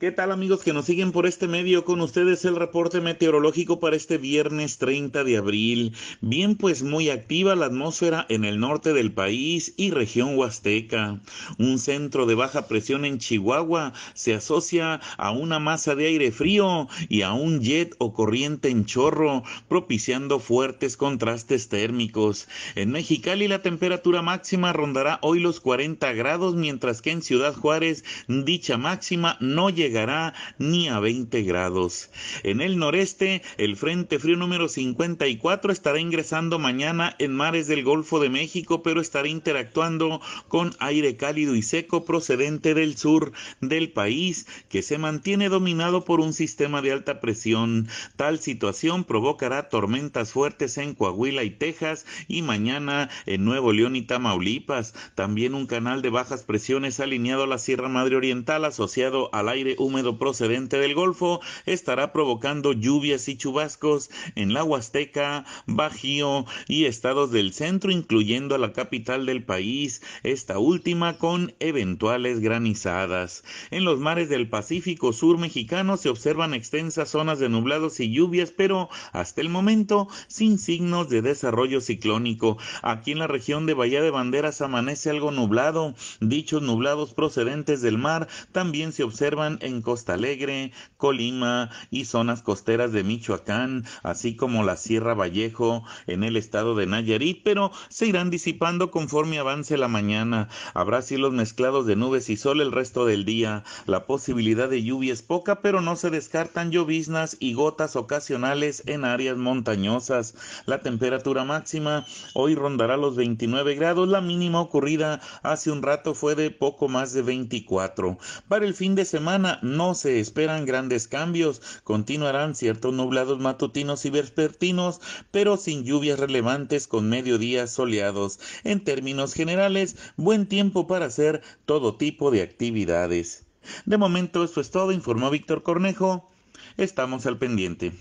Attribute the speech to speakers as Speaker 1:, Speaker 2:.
Speaker 1: ¿Qué tal amigos que nos siguen por este medio? Con ustedes el reporte meteorológico para este viernes 30 de abril. Bien pues muy activa la atmósfera en el norte del país y región huasteca. Un centro de baja presión en Chihuahua se asocia a una masa de aire frío y a un jet o corriente en chorro, propiciando fuertes contrastes térmicos. En Mexicali la temperatura máxima rondará hoy los 40 grados, mientras que en Ciudad Juárez dicha máxima no llegará llegará ni a 20 grados. En el noreste, el Frente Frío número 54 estará ingresando mañana en mares del Golfo de México, pero estará interactuando con aire cálido y seco procedente del sur del país, que se mantiene dominado por un sistema de alta presión. Tal situación provocará tormentas fuertes en Coahuila y Texas y mañana en Nuevo León y Tamaulipas. También un canal de bajas presiones alineado a la Sierra Madre Oriental asociado al aire húmedo procedente del Golfo estará provocando lluvias y chubascos en la Huasteca, Bajío y estados del centro, incluyendo a la capital del país, esta última con eventuales granizadas. En los mares del Pacífico Sur mexicano se observan extensas zonas de nublados y lluvias, pero hasta el momento sin signos de desarrollo ciclónico. Aquí en la región de Bahía de Banderas amanece algo nublado. Dichos nublados procedentes del mar también se observan en Costa Alegre, Colima y zonas costeras de Michoacán, así como la Sierra Vallejo en el estado de Nayarit, pero se irán disipando conforme avance la mañana. Habrá cielos mezclados de nubes y sol el resto del día. La posibilidad de lluvia es poca, pero no se descartan lloviznas y gotas ocasionales en áreas montañosas. La temperatura máxima hoy rondará los 29 grados, la mínima ocurrida hace un rato fue de poco más de 24. Para el fin de semana no se esperan grandes cambios. Continuarán ciertos nublados matutinos y vespertinos, pero sin lluvias relevantes con mediodías soleados. En términos generales, buen tiempo para hacer todo tipo de actividades. De momento eso es todo, informó Víctor Cornejo. Estamos al pendiente.